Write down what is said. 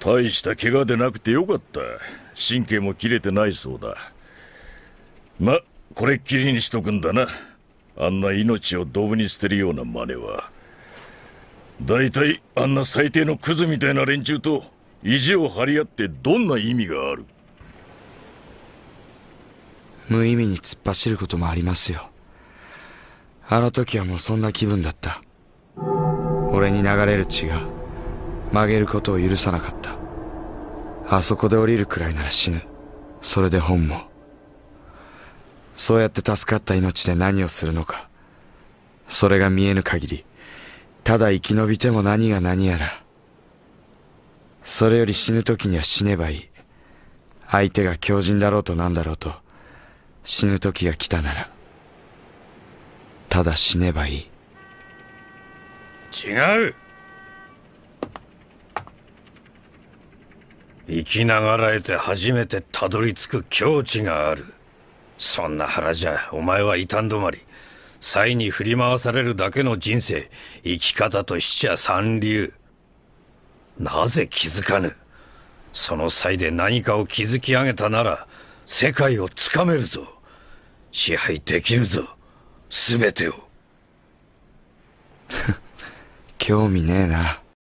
大した怪我でなくてよかった神経も切れてないそうだまこれっきりにしとくんだなあんな命をドブに捨てるような真似は大体あんな最低のクズみたいな連中と意地を張り合ってどんな意味がある無意味に突っ走ることもありますよあの時はもうそんな気分だった俺に流れる血が曲げることを許さなかったあそこで降りるくらいなら死ぬそれで本もそうやって助かった命で何をするのかそれが見えぬ限りただ生き延びても何が何やらそれより死ぬ時には死ねばいい相手が狂人だろうと何だろうと死ぬ時が来たならただ死ねばいい違う生きながらえて初めてたどり着く境地があるそんな腹じゃお前は異端止まり才に振り回されるだけの人生生き方としちゃ三流なぜ気づかぬその際で何かを築き上げたなら世界をつかめるぞ支配できるぞ全てを 興味ねえな